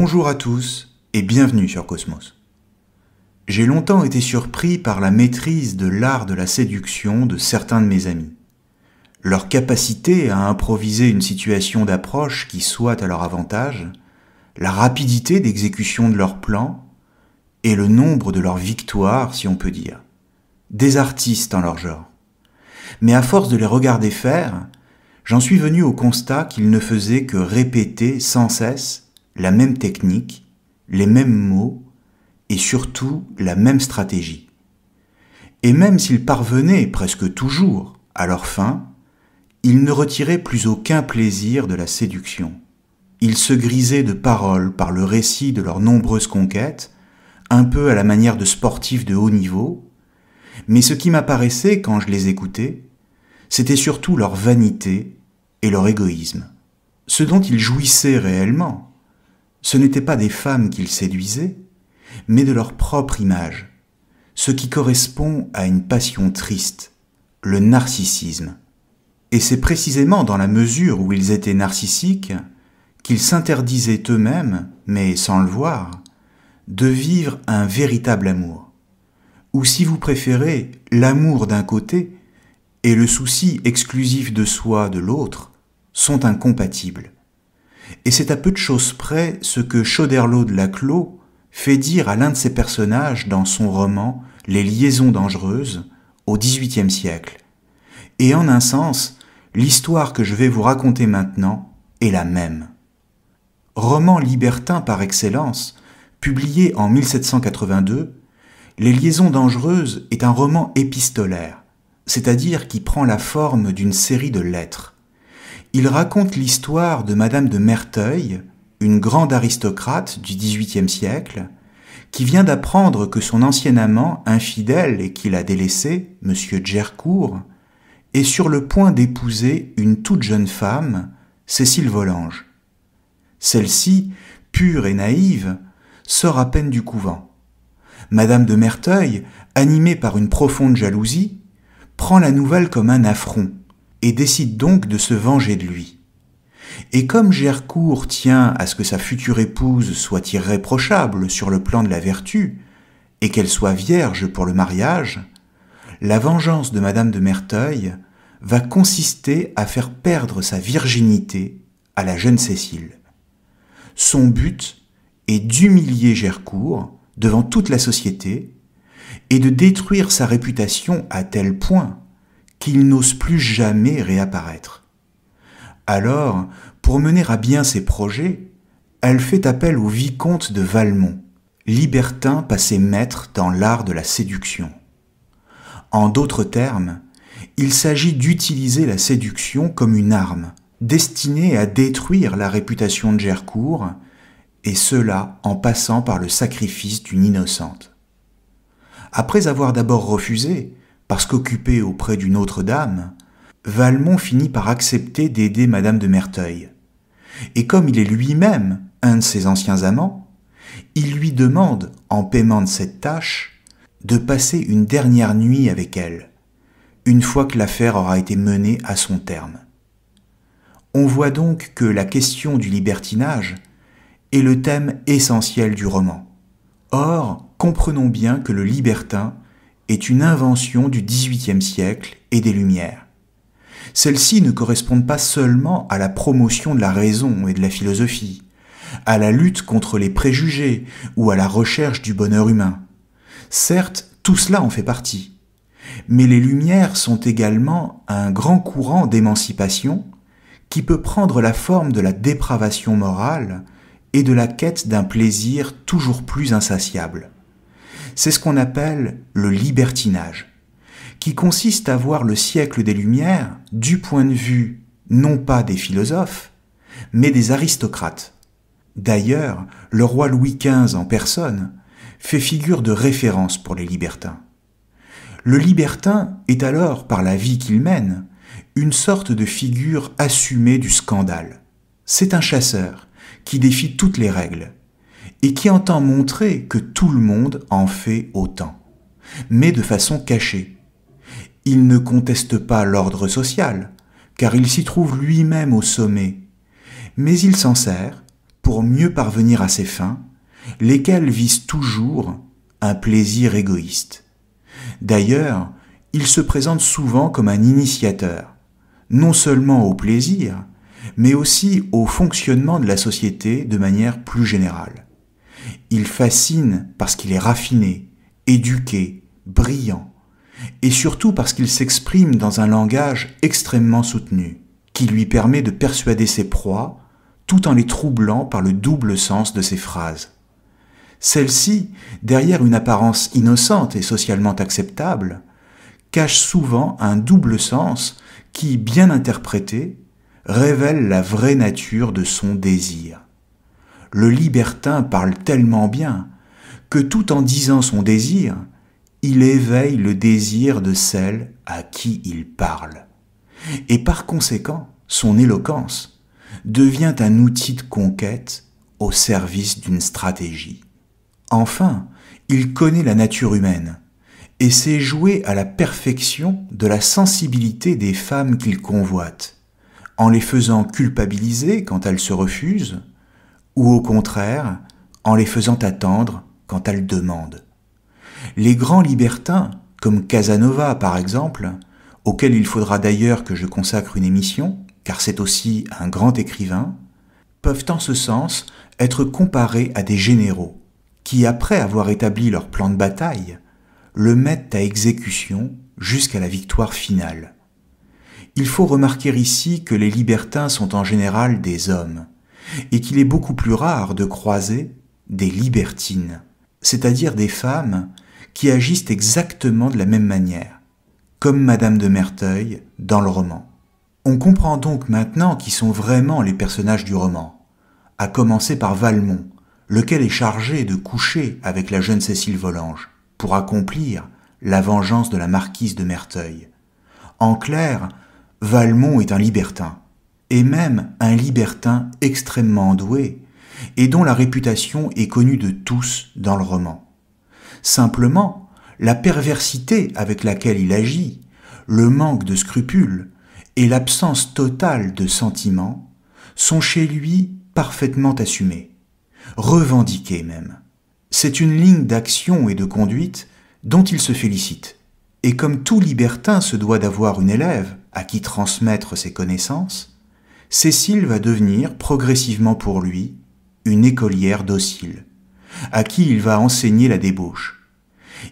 Bonjour à tous et bienvenue sur Cosmos. J'ai longtemps été surpris par la maîtrise de l'art de la séduction de certains de mes amis. Leur capacité à improviser une situation d'approche qui soit à leur avantage, la rapidité d'exécution de leurs plans et le nombre de leurs victoires, si on peut dire. Des artistes en leur genre. Mais à force de les regarder faire, j'en suis venu au constat qu'ils ne faisaient que répéter sans cesse la même technique, les mêmes mots et surtout la même stratégie. Et même s'ils parvenaient presque toujours à leur fin, ils ne retiraient plus aucun plaisir de la séduction. Ils se grisaient de paroles par le récit de leurs nombreuses conquêtes, un peu à la manière de sportifs de haut niveau, mais ce qui m'apparaissait quand je les écoutais, c'était surtout leur vanité et leur égoïsme. Ce dont ils jouissaient réellement, ce n'étaient pas des femmes qu'ils séduisaient, mais de leur propre image, ce qui correspond à une passion triste, le narcissisme. Et c'est précisément dans la mesure où ils étaient narcissiques qu'ils s'interdisaient eux-mêmes, mais sans le voir, de vivre un véritable amour. Ou si vous préférez, l'amour d'un côté et le souci exclusif de soi de l'autre sont incompatibles et c'est à peu de choses près ce que Chauderlot de Laclos fait dire à l'un de ses personnages dans son roman Les liaisons dangereuses au XVIIIe siècle. Et en un sens, l'histoire que je vais vous raconter maintenant est la même. Roman libertin par excellence, publié en 1782, Les liaisons dangereuses est un roman épistolaire, c'est-à-dire qui prend la forme d'une série de lettres il raconte l'histoire de Madame de Merteuil, une grande aristocrate du XVIIIe siècle, qui vient d'apprendre que son ancien amant, infidèle et qu'il a délaissé, M. Gercourt, est sur le point d'épouser une toute jeune femme, Cécile Volange. Celle-ci, pure et naïve, sort à peine du couvent. Madame de Merteuil, animée par une profonde jalousie, prend la nouvelle comme un affront et décide donc de se venger de lui. Et comme Gercourt tient à ce que sa future épouse soit irréprochable sur le plan de la vertu, et qu'elle soit vierge pour le mariage, la vengeance de Madame de Merteuil va consister à faire perdre sa virginité à la jeune Cécile. Son but est d'humilier Gercourt devant toute la société et de détruire sa réputation à tel point qu'il n'ose plus jamais réapparaître. Alors, pour mener à bien ses projets, elle fait appel au vicomte de Valmont, libertin passé maître dans l'art de la séduction. En d'autres termes, il s'agit d'utiliser la séduction comme une arme, destinée à détruire la réputation de Gercourt, et cela en passant par le sacrifice d'une innocente. Après avoir d'abord refusé, parce qu'occupé auprès d'une autre dame, Valmont finit par accepter d'aider Madame de Merteuil. Et comme il est lui-même un de ses anciens amants, il lui demande, en paiement de cette tâche, de passer une dernière nuit avec elle, une fois que l'affaire aura été menée à son terme. On voit donc que la question du libertinage est le thème essentiel du roman. Or, comprenons bien que le libertin est une invention du XVIIIe siècle et des Lumières. Celles-ci ne correspondent pas seulement à la promotion de la raison et de la philosophie, à la lutte contre les préjugés ou à la recherche du bonheur humain. Certes, tout cela en fait partie. Mais les Lumières sont également un grand courant d'émancipation qui peut prendre la forme de la dépravation morale et de la quête d'un plaisir toujours plus insatiable c'est ce qu'on appelle le libertinage, qui consiste à voir le siècle des Lumières du point de vue non pas des philosophes, mais des aristocrates. D'ailleurs, le roi Louis XV en personne fait figure de référence pour les libertins. Le libertin est alors, par la vie qu'il mène, une sorte de figure assumée du scandale. C'est un chasseur qui défie toutes les règles, et qui entend montrer que tout le monde en fait autant, mais de façon cachée. Il ne conteste pas l'ordre social, car il s'y trouve lui-même au sommet, mais il s'en sert pour mieux parvenir à ses fins, lesquelles visent toujours un plaisir égoïste. D'ailleurs, il se présente souvent comme un initiateur, non seulement au plaisir, mais aussi au fonctionnement de la société de manière plus générale. Il fascine parce qu'il est raffiné, éduqué, brillant, et surtout parce qu'il s'exprime dans un langage extrêmement soutenu, qui lui permet de persuader ses proies tout en les troublant par le double sens de ses phrases. Celles-ci, derrière une apparence innocente et socialement acceptable, cache souvent un double sens qui, bien interprété, révèle la vraie nature de son désir le libertin parle tellement bien que tout en disant son désir, il éveille le désir de celle à qui il parle. Et par conséquent, son éloquence devient un outil de conquête au service d'une stratégie. Enfin, il connaît la nature humaine et sait jouer à la perfection de la sensibilité des femmes qu'il convoite, en les faisant culpabiliser quand elles se refusent, ou au contraire en les faisant attendre quand elles demandent. Les grands libertins, comme Casanova par exemple, auquel il faudra d'ailleurs que je consacre une émission, car c'est aussi un grand écrivain, peuvent en ce sens être comparés à des généraux, qui après avoir établi leur plan de bataille, le mettent à exécution jusqu'à la victoire finale. Il faut remarquer ici que les libertins sont en général des hommes, et qu'il est beaucoup plus rare de croiser des libertines, c'est-à-dire des femmes qui agissent exactement de la même manière, comme Madame de Merteuil dans le roman. On comprend donc maintenant qui sont vraiment les personnages du roman, à commencer par Valmont, lequel est chargé de coucher avec la jeune Cécile Volange pour accomplir la vengeance de la marquise de Merteuil. En clair, Valmont est un libertin, et même un libertin extrêmement doué, et dont la réputation est connue de tous dans le roman. Simplement, la perversité avec laquelle il agit, le manque de scrupules et l'absence totale de sentiments sont chez lui parfaitement assumés, revendiqués même. C'est une ligne d'action et de conduite dont il se félicite. Et comme tout libertin se doit d'avoir une élève à qui transmettre ses connaissances, Cécile va devenir, progressivement pour lui, une écolière docile, à qui il va enseigner la débauche.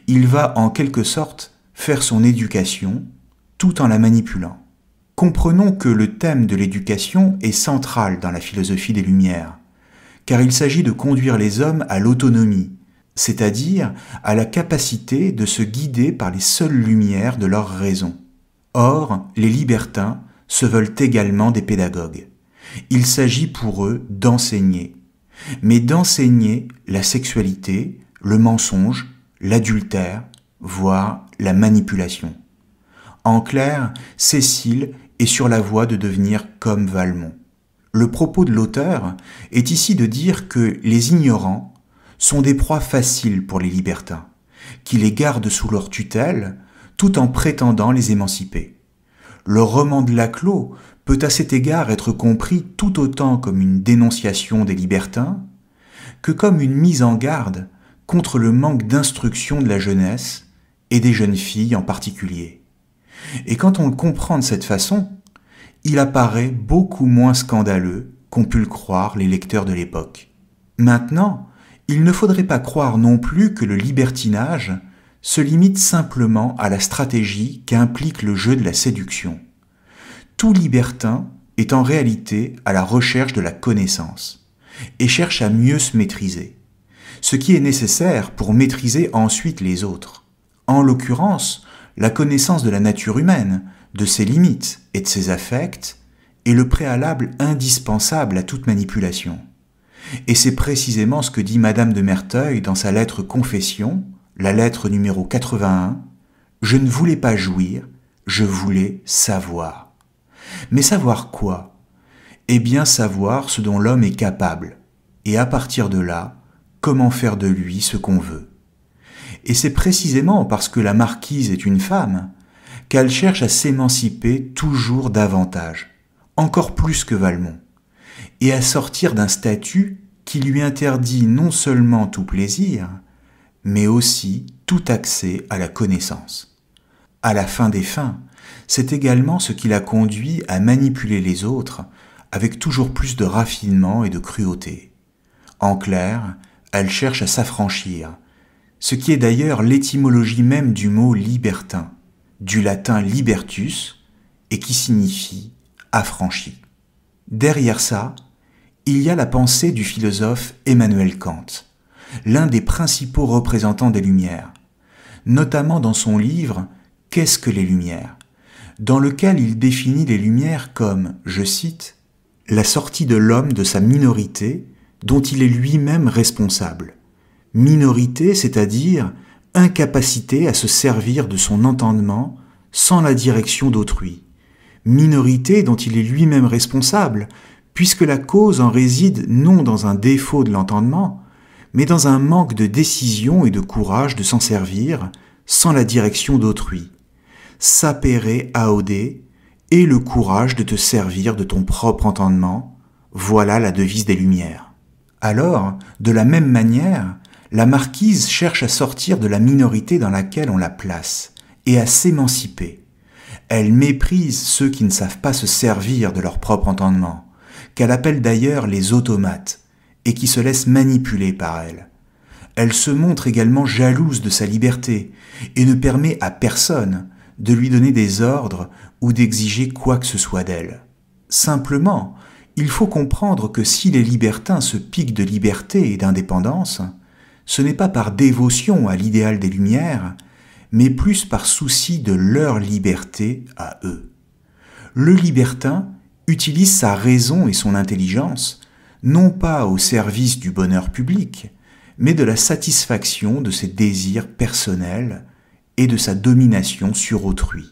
Il va, en quelque sorte, faire son éducation, tout en la manipulant. Comprenons que le thème de l'éducation est central dans la philosophie des Lumières, car il s'agit de conduire les hommes à l'autonomie, c'est-à-dire à la capacité de se guider par les seules lumières de leur raison. Or, les libertins se veulent également des pédagogues. Il s'agit pour eux d'enseigner, mais d'enseigner la sexualité, le mensonge, l'adultère, voire la manipulation. En clair, Cécile est sur la voie de devenir comme Valmont. Le propos de l'auteur est ici de dire que les ignorants sont des proies faciles pour les libertins, qui les gardent sous leur tutelle tout en prétendant les émanciper le roman de Laclos peut à cet égard être compris tout autant comme une dénonciation des libertins que comme une mise en garde contre le manque d'instruction de la jeunesse et des jeunes filles en particulier. Et quand on le comprend de cette façon, il apparaît beaucoup moins scandaleux qu'ont pu le croire les lecteurs de l'époque. Maintenant, il ne faudrait pas croire non plus que le libertinage se limite simplement à la stratégie qu'implique le jeu de la séduction. Tout libertin est en réalité à la recherche de la connaissance et cherche à mieux se maîtriser, ce qui est nécessaire pour maîtriser ensuite les autres, en l'occurrence la connaissance de la nature humaine, de ses limites et de ses affects, est le préalable indispensable à toute manipulation. Et c'est précisément ce que dit Madame de Merteuil dans sa lettre Confession, la lettre numéro 81, je ne voulais pas jouir, je voulais savoir. Mais savoir quoi Eh bien savoir ce dont l'homme est capable, et à partir de là, comment faire de lui ce qu'on veut. Et c'est précisément parce que la marquise est une femme qu'elle cherche à s'émanciper toujours davantage, encore plus que Valmont, et à sortir d'un statut qui lui interdit non seulement tout plaisir, mais aussi tout accès à la connaissance. À la fin des fins, c'est également ce qui l'a conduit à manipuler les autres avec toujours plus de raffinement et de cruauté. En clair, elle cherche à s'affranchir, ce qui est d'ailleurs l'étymologie même du mot libertin, du latin libertus, et qui signifie affranchi. Derrière ça, il y a la pensée du philosophe Emmanuel Kant, l'un des principaux représentants des Lumières, notamment dans son livre Qu'est-ce que les Lumières dans lequel il définit les Lumières comme, je cite, la sortie de l'homme de sa minorité dont il est lui-même responsable. Minorité, c'est-à-dire incapacité à se servir de son entendement sans la direction d'autrui. Minorité dont il est lui-même responsable, puisque la cause en réside non dans un défaut de l'entendement, mais dans un manque de décision et de courage de s'en servir sans la direction d'autrui. à aude et le courage de te servir de ton propre entendement, voilà la devise des Lumières. Alors, de la même manière, la marquise cherche à sortir de la minorité dans laquelle on la place et à s'émanciper. Elle méprise ceux qui ne savent pas se servir de leur propre entendement, qu'elle appelle d'ailleurs les automates, et qui se laisse manipuler par elle. Elle se montre également jalouse de sa liberté et ne permet à personne de lui donner des ordres ou d'exiger quoi que ce soit d'elle. Simplement, il faut comprendre que si les libertins se piquent de liberté et d'indépendance, ce n'est pas par dévotion à l'idéal des Lumières, mais plus par souci de leur liberté à eux. Le libertin utilise sa raison et son intelligence non pas au service du bonheur public, mais de la satisfaction de ses désirs personnels et de sa domination sur autrui.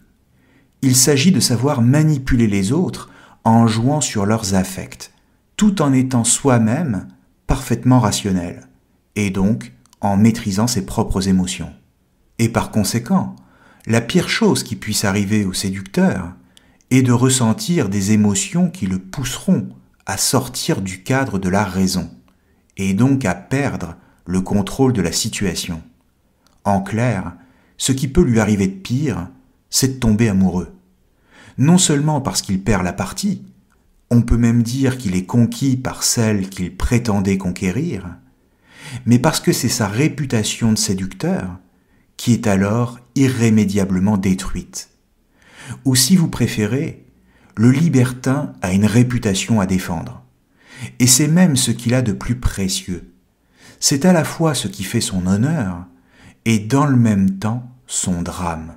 Il s'agit de savoir manipuler les autres en jouant sur leurs affects, tout en étant soi-même parfaitement rationnel, et donc en maîtrisant ses propres émotions. Et par conséquent, la pire chose qui puisse arriver au séducteur est de ressentir des émotions qui le pousseront à sortir du cadre de la raison, et donc à perdre le contrôle de la situation. En clair, ce qui peut lui arriver de pire, c'est de tomber amoureux. Non seulement parce qu'il perd la partie, on peut même dire qu'il est conquis par celle qu'il prétendait conquérir, mais parce que c'est sa réputation de séducteur qui est alors irrémédiablement détruite. Ou si vous préférez, le libertin a une réputation à défendre. Et c'est même ce qu'il a de plus précieux. C'est à la fois ce qui fait son honneur et dans le même temps son drame.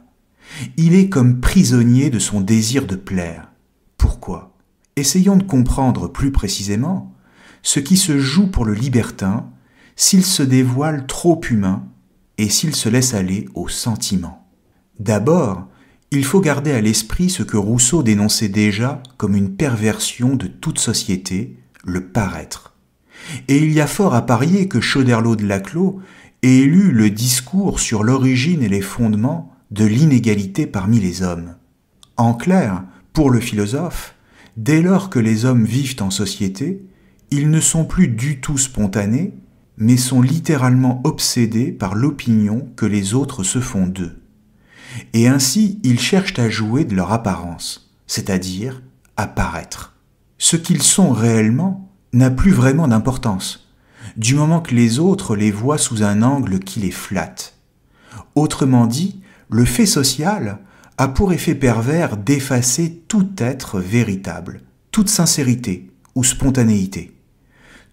Il est comme prisonnier de son désir de plaire. Pourquoi Essayons de comprendre plus précisément ce qui se joue pour le libertin s'il se dévoile trop humain et s'il se laisse aller au sentiment. D'abord, il faut garder à l'esprit ce que Rousseau dénonçait déjà comme une perversion de toute société, le paraître. Et il y a fort à parier que Choderlos de Laclos ait lu le discours sur l'origine et les fondements de l'inégalité parmi les hommes. En clair, pour le philosophe, dès lors que les hommes vivent en société, ils ne sont plus du tout spontanés, mais sont littéralement obsédés par l'opinion que les autres se font d'eux et ainsi ils cherchent à jouer de leur apparence, c'est-à-dire à paraître. Ce qu'ils sont réellement n'a plus vraiment d'importance, du moment que les autres les voient sous un angle qui les flatte. Autrement dit, le fait social a pour effet pervers d'effacer tout être véritable, toute sincérité ou spontanéité.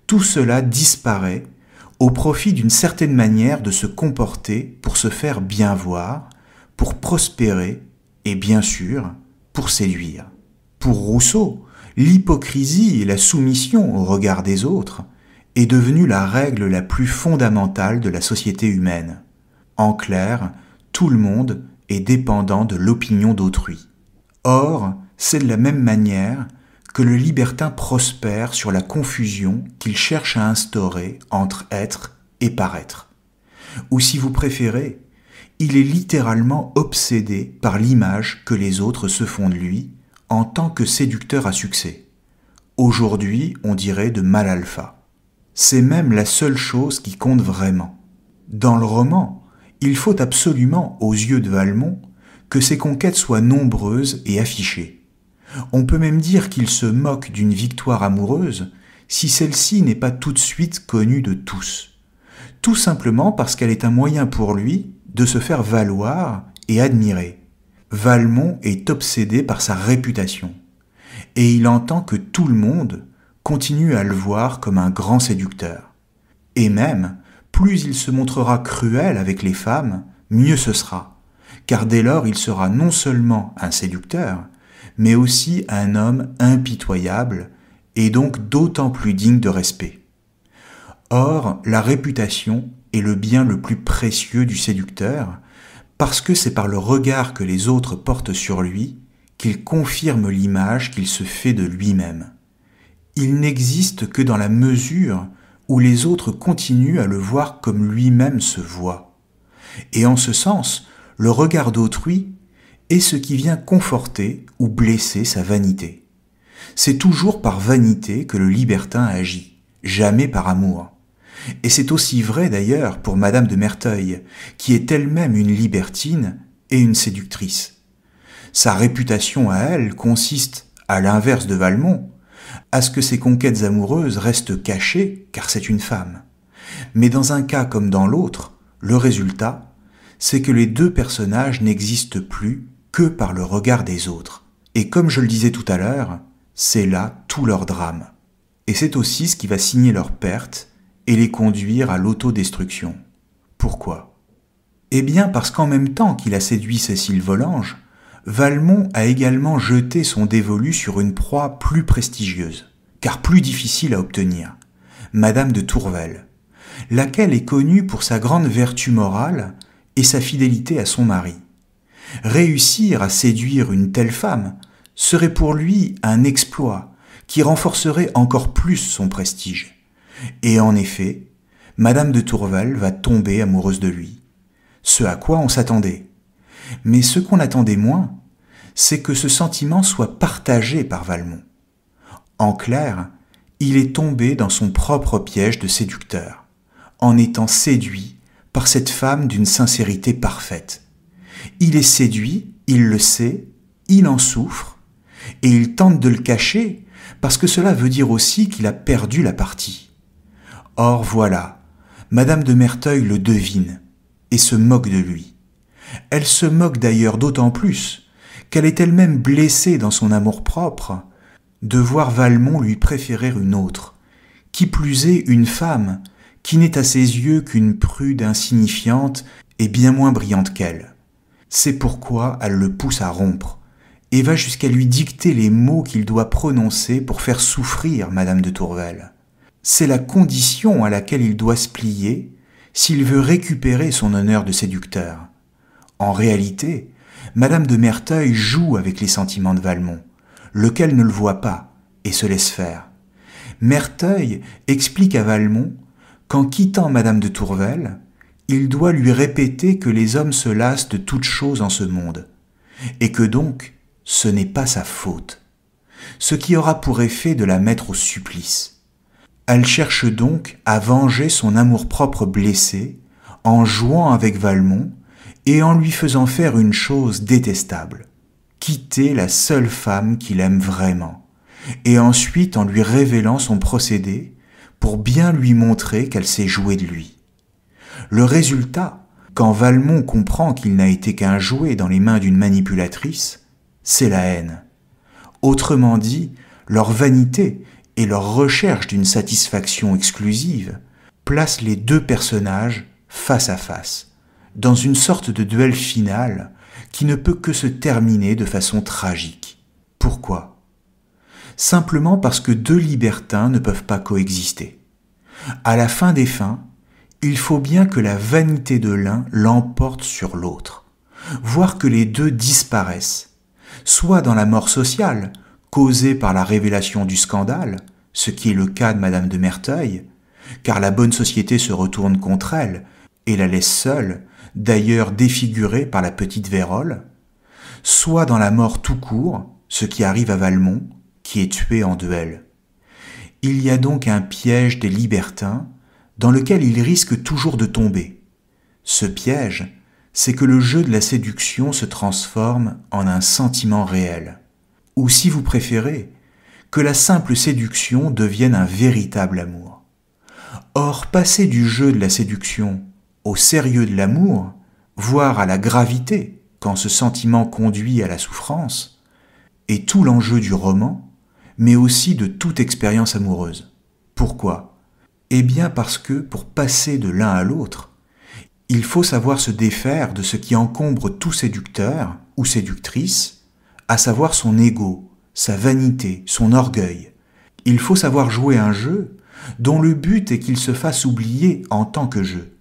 Tout cela disparaît au profit d'une certaine manière de se comporter pour se faire bien voir, pour prospérer et bien sûr pour séduire. Pour Rousseau, l'hypocrisie et la soumission au regard des autres est devenue la règle la plus fondamentale de la société humaine. En clair, tout le monde est dépendant de l'opinion d'autrui. Or, c'est de la même manière que le libertin prospère sur la confusion qu'il cherche à instaurer entre être et paraître. Ou si vous préférez, il est littéralement obsédé par l'image que les autres se font de lui en tant que séducteur à succès. Aujourd'hui, on dirait de mal alpha. C'est même la seule chose qui compte vraiment. Dans le roman, il faut absolument, aux yeux de Valmont, que ses conquêtes soient nombreuses et affichées. On peut même dire qu'il se moque d'une victoire amoureuse si celle-ci n'est pas tout de suite connue de tous. Tout simplement parce qu'elle est un moyen pour lui de se faire valoir et admirer. Valmont est obsédé par sa réputation, et il entend que tout le monde continue à le voir comme un grand séducteur. Et même, plus il se montrera cruel avec les femmes, mieux ce sera, car dès lors il sera non seulement un séducteur, mais aussi un homme impitoyable, et donc d'autant plus digne de respect. Or, la réputation est le bien le plus précieux du séducteur, parce que c'est par le regard que les autres portent sur lui qu'il confirme l'image qu'il se fait de lui-même. Il n'existe que dans la mesure où les autres continuent à le voir comme lui-même se voit. Et en ce sens, le regard d'autrui est ce qui vient conforter ou blesser sa vanité. C'est toujours par vanité que le libertin agit, jamais par amour. Et c'est aussi vrai d'ailleurs pour Madame de Merteuil, qui est elle-même une libertine et une séductrice. Sa réputation à elle consiste, à l'inverse de Valmont, à ce que ses conquêtes amoureuses restent cachées car c'est une femme. Mais dans un cas comme dans l'autre, le résultat, c'est que les deux personnages n'existent plus que par le regard des autres. Et comme je le disais tout à l'heure, c'est là tout leur drame. Et c'est aussi ce qui va signer leur perte et les conduire à l'autodestruction. Pourquoi Eh bien parce qu'en même temps qu'il a séduit Cécile Volange, Valmont a également jeté son dévolu sur une proie plus prestigieuse, car plus difficile à obtenir, Madame de Tourvel, laquelle est connue pour sa grande vertu morale et sa fidélité à son mari. Réussir à séduire une telle femme serait pour lui un exploit qui renforcerait encore plus son prestige. Et en effet, Madame de Tourval va tomber amoureuse de lui. Ce à quoi on s'attendait. Mais ce qu'on attendait moins, c'est que ce sentiment soit partagé par Valmont. En clair, il est tombé dans son propre piège de séducteur, en étant séduit par cette femme d'une sincérité parfaite. Il est séduit, il le sait, il en souffre, et il tente de le cacher, parce que cela veut dire aussi qu'il a perdu la partie. Or voilà, Madame de Merteuil le devine et se moque de lui. Elle se moque d'ailleurs d'autant plus qu'elle est elle-même blessée dans son amour-propre de voir Valmont lui préférer une autre, qui plus est une femme qui n'est à ses yeux qu'une prude insignifiante et bien moins brillante qu'elle. C'est pourquoi elle le pousse à rompre, et va jusqu'à lui dicter les mots qu'il doit prononcer pour faire souffrir Madame de Tourvel c'est la condition à laquelle il doit se plier s'il veut récupérer son honneur de séducteur. En réalité, Madame de Merteuil joue avec les sentiments de Valmont, lequel ne le voit pas et se laisse faire. Merteuil explique à Valmont qu'en quittant Madame de Tourvel, il doit lui répéter que les hommes se lassent de toutes choses en ce monde, et que donc ce n'est pas sa faute, ce qui aura pour effet de la mettre au supplice. Elle cherche donc à venger son amour-propre blessé en jouant avec Valmont et en lui faisant faire une chose détestable, quitter la seule femme qu'il aime vraiment, et ensuite en lui révélant son procédé pour bien lui montrer qu'elle s'est jouée de lui. Le résultat, quand Valmont comprend qu'il n'a été qu'un jouet dans les mains d'une manipulatrice, c'est la haine. Autrement dit, leur vanité et leur recherche d'une satisfaction exclusive place les deux personnages face à face, dans une sorte de duel final qui ne peut que se terminer de façon tragique. Pourquoi Simplement parce que deux libertins ne peuvent pas coexister. À la fin des fins, il faut bien que la vanité de l'un l'emporte sur l'autre, voire que les deux disparaissent, soit dans la mort sociale, causée par la révélation du scandale, ce qui est le cas de Madame de Merteuil, car la bonne société se retourne contre elle et la laisse seule, d'ailleurs défigurée par la petite vérole, soit dans la mort tout court, ce qui arrive à Valmont, qui est tué en duel. Il y a donc un piège des libertins dans lequel ils risquent toujours de tomber. Ce piège, c'est que le jeu de la séduction se transforme en un sentiment réel ou si vous préférez, que la simple séduction devienne un véritable amour. Or, passer du jeu de la séduction au sérieux de l'amour, voire à la gravité, quand ce sentiment conduit à la souffrance, est tout l'enjeu du roman, mais aussi de toute expérience amoureuse. Pourquoi Eh bien parce que pour passer de l'un à l'autre, il faut savoir se défaire de ce qui encombre tout séducteur ou séductrice, à savoir son ego, sa vanité, son orgueil. Il faut savoir jouer un jeu dont le but est qu'il se fasse oublier en tant que jeu.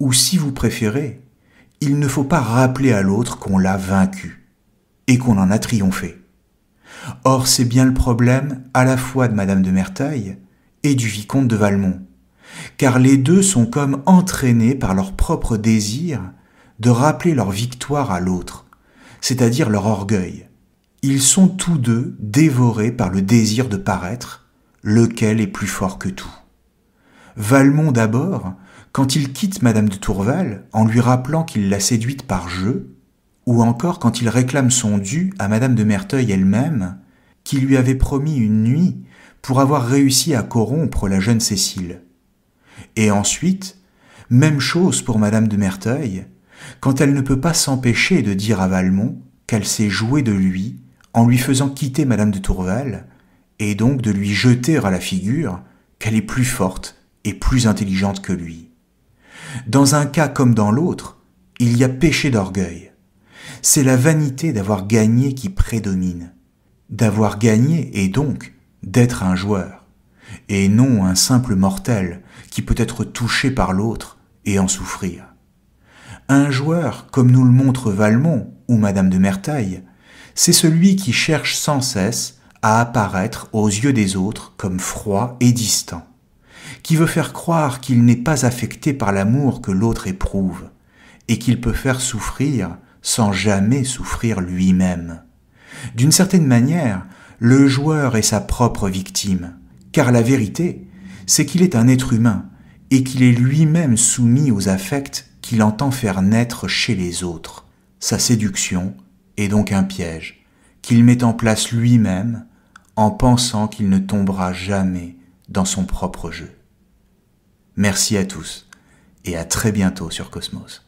Ou si vous préférez, il ne faut pas rappeler à l'autre qu'on l'a vaincu et qu'on en a triomphé. Or, c'est bien le problème à la fois de Madame de Merteuil et du vicomte de Valmont, car les deux sont comme entraînés par leur propre désir de rappeler leur victoire à l'autre, c'est-à-dire leur orgueil. Ils sont tous deux dévorés par le désir de paraître, lequel est plus fort que tout. Valmont d'abord, quand il quitte Madame de Tourval en lui rappelant qu'il l'a séduite par jeu, ou encore quand il réclame son dû à Madame de Merteuil elle-même, qui lui avait promis une nuit pour avoir réussi à corrompre la jeune Cécile. Et ensuite, même chose pour Madame de Merteuil, quand elle ne peut pas s'empêcher de dire à Valmont qu'elle s'est jouée de lui en lui faisant quitter Madame de Tourval, et donc de lui jeter à la figure qu'elle est plus forte et plus intelligente que lui. Dans un cas comme dans l'autre, il y a péché d'orgueil. C'est la vanité d'avoir gagné qui prédomine. D'avoir gagné et donc d'être un joueur, et non un simple mortel qui peut être touché par l'autre et en souffrir. Un joueur, comme nous le montre Valmont ou Madame de Merteuil, c'est celui qui cherche sans cesse à apparaître aux yeux des autres comme froid et distant, qui veut faire croire qu'il n'est pas affecté par l'amour que l'autre éprouve, et qu'il peut faire souffrir sans jamais souffrir lui-même. D'une certaine manière, le joueur est sa propre victime, car la vérité, c'est qu'il est un être humain, et qu'il est lui-même soumis aux affects qu'il entend faire naître chez les autres. Sa séduction est donc un piège qu'il met en place lui-même en pensant qu'il ne tombera jamais dans son propre jeu. Merci à tous et à très bientôt sur Cosmos.